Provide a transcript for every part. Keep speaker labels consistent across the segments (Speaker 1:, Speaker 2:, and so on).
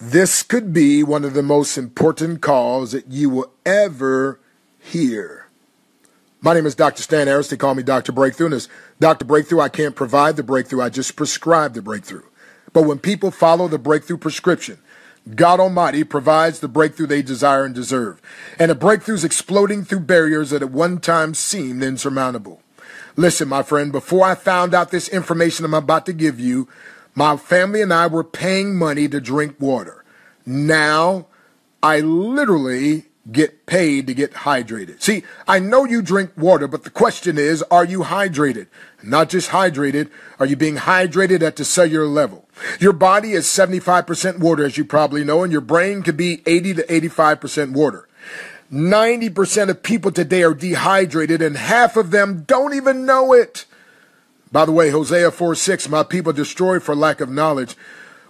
Speaker 1: This could be one of the most important calls that you will ever hear. My name is Dr. Stan Harris. They call me Dr. Breakthrough. And as Dr. Breakthrough, I can't provide the breakthrough. I just prescribe the breakthrough. But when people follow the breakthrough prescription, God Almighty provides the breakthrough they desire and deserve. And a breakthrough is exploding through barriers that at one time seemed insurmountable. Listen, my friend, before I found out this information I'm about to give you, my family and I were paying money to drink water. Now I literally get paid to get hydrated. See, I know you drink water, but the question is, are you hydrated? Not just hydrated, are you being hydrated at the cellular level? Your body is 75% water, as you probably know, and your brain could be 80 to 85% water. 90% of people today are dehydrated, and half of them don't even know it. By the way, Hosea 4 6, my people destroyed for lack of knowledge.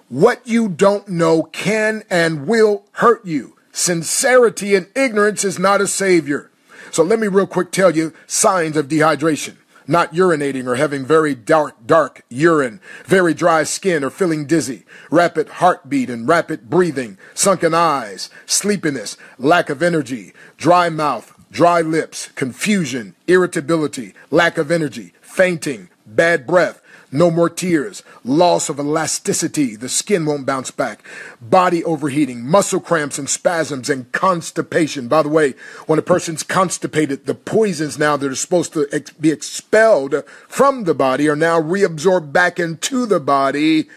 Speaker 1: What you don't know can and will hurt you. Sincerity and ignorance is not a savior. So let me real quick tell you signs of dehydration. Not urinating or having very dark, dark urine, very dry skin or feeling dizzy, rapid heartbeat and rapid breathing, sunken eyes, sleepiness, lack of energy, dry mouth, dry lips, confusion, irritability, lack of energy, fainting, bad breath, no more tears, loss of elasticity, the skin won't bounce back, body overheating, muscle cramps and spasms, and constipation. By the way, when a person's constipated, the poisons now that are supposed to ex be expelled from the body are now reabsorbed back into the body,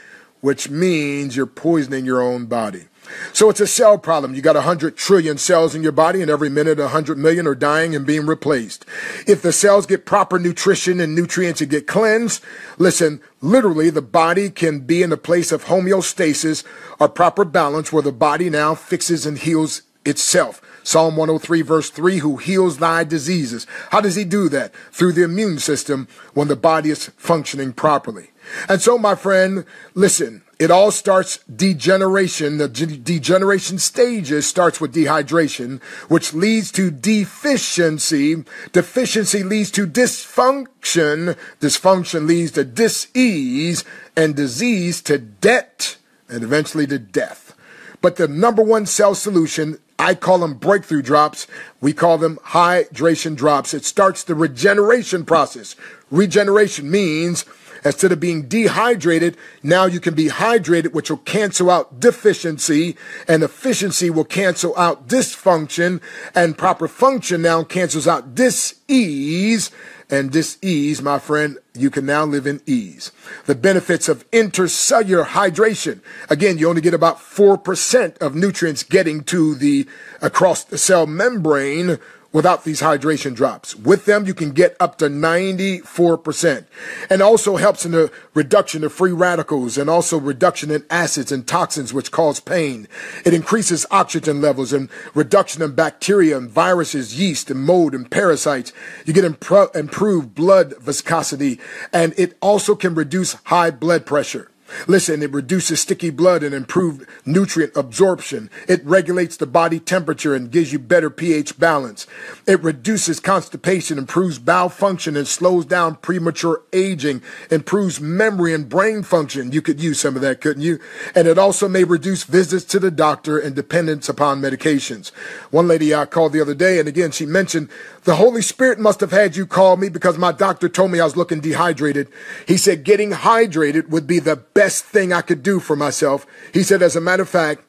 Speaker 1: which means you're poisoning your own body. So it's a cell problem. You got 100 trillion cells in your body, and every minute 100 million are dying and being replaced. If the cells get proper nutrition and nutrients and get cleansed, listen, literally the body can be in a place of homeostasis or proper balance where the body now fixes and heals itself. Psalm 103, verse 3, who heals thy diseases. How does he do that? Through the immune system when the body is functioning properly. And so, my friend, listen, it all starts degeneration. The degeneration stages starts with dehydration, which leads to deficiency. Deficiency leads to dysfunction. Dysfunction leads to disease and disease to debt and eventually to death. But the number one cell solution I call them breakthrough drops. We call them hydration drops. It starts the regeneration process. Regeneration means instead of being dehydrated, now you can be hydrated, which will cancel out deficiency, and efficiency will cancel out dysfunction, and proper function now cancels out dis-ease, and this ease, my friend, you can now live in ease. The benefits of intercellular hydration. Again, you only get about 4% of nutrients getting to the across the cell membrane without these hydration drops. With them, you can get up to 94% and also helps in the reduction of free radicals and also reduction in acids and toxins, which cause pain. It increases oxygen levels and reduction in bacteria and viruses, yeast and mold and parasites. You get impro- improved blood viscosity and it also can reduce high blood pressure. Listen, it reduces sticky blood and improved nutrient absorption. It regulates the body temperature and gives you better pH balance. It reduces constipation, improves bowel function, and slows down premature aging, improves memory and brain function. You could use some of that, couldn't you? And it also may reduce visits to the doctor and dependence upon medications. One lady I called the other day, and again, she mentioned the Holy Spirit must have had you call me because my doctor told me I was looking dehydrated. He said getting hydrated would be the best thing I could do for myself. He said, as a matter of fact,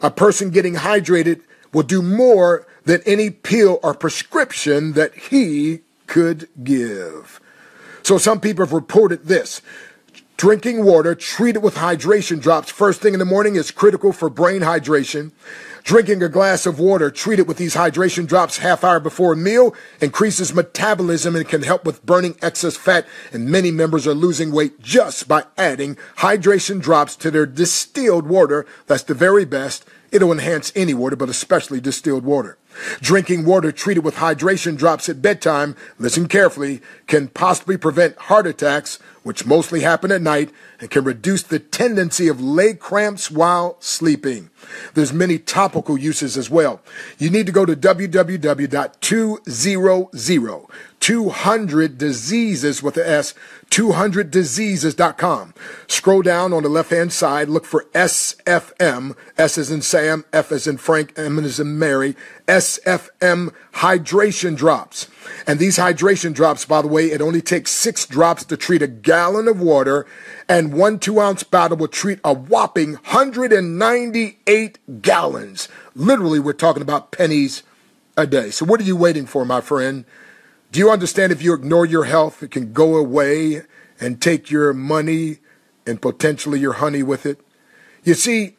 Speaker 1: a person getting hydrated will do more than any pill or prescription that he could give. So some people have reported this. Drinking water treated with hydration drops first thing in the morning is critical for brain hydration. Drinking a glass of water treated with these hydration drops half hour before a meal increases metabolism and can help with burning excess fat. And many members are losing weight just by adding hydration drops to their distilled water. That's the very best. It'll enhance any water, but especially distilled water. Drinking water treated with hydration drops at bedtime, listen carefully, can possibly prevent heart attacks, which mostly happen at night, and can reduce the tendency of leg cramps while sleeping. There's many topical uses as well. You need to go to www.200 200 diseases with the S, 200diseases.com. Scroll down on the left hand side, look for SFM, S is in Sam, F is in Frank, M is in Mary, SFM hydration drops. And these hydration drops, by the way, it only takes six drops to treat a gallon of water, and one two ounce bottle will treat a whopping 198 gallons. Literally, we're talking about pennies a day. So, what are you waiting for, my friend? Do you understand if you ignore your health, it can go away and take your money and potentially your honey with it? You see,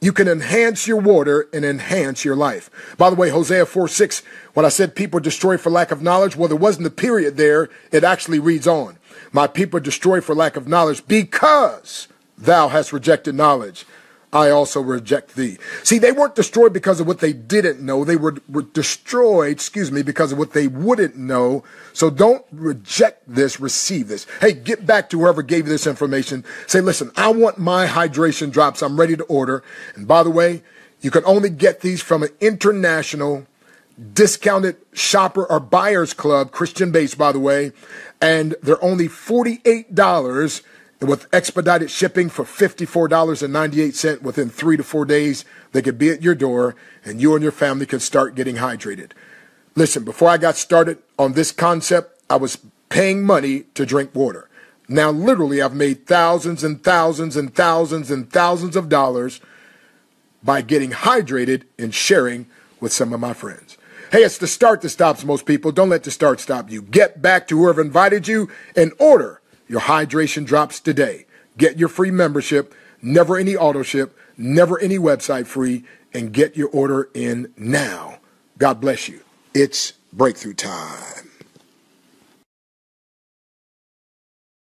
Speaker 1: you can enhance your water and enhance your life. By the way, Hosea 4 6, when I said people destroyed for lack of knowledge, well, there wasn't a period there. It actually reads on. My people destroyed for lack of knowledge because thou hast rejected knowledge. I also reject thee. See, they weren't destroyed because of what they didn't know. They were, were destroyed, excuse me, because of what they wouldn't know. So don't reject this, receive this. Hey, get back to whoever gave you this information. Say, listen, I want my hydration drops. I'm ready to order. And by the way, you can only get these from an international discounted shopper or buyers club, Christian based, by the way. And they're only $48 and with expedited shipping for $54.98 within three to four days, they could be at your door and you and your family could start getting hydrated. Listen, before I got started on this concept, I was paying money to drink water. Now, literally, I've made thousands and thousands and thousands and thousands of dollars by getting hydrated and sharing with some of my friends. Hey, it's the start that stops most people. Don't let the start stop you. Get back to whoever invited you and order your hydration drops today. Get your free membership, never any auto ship, never any website free, and get your order in now. God bless you. It's breakthrough time.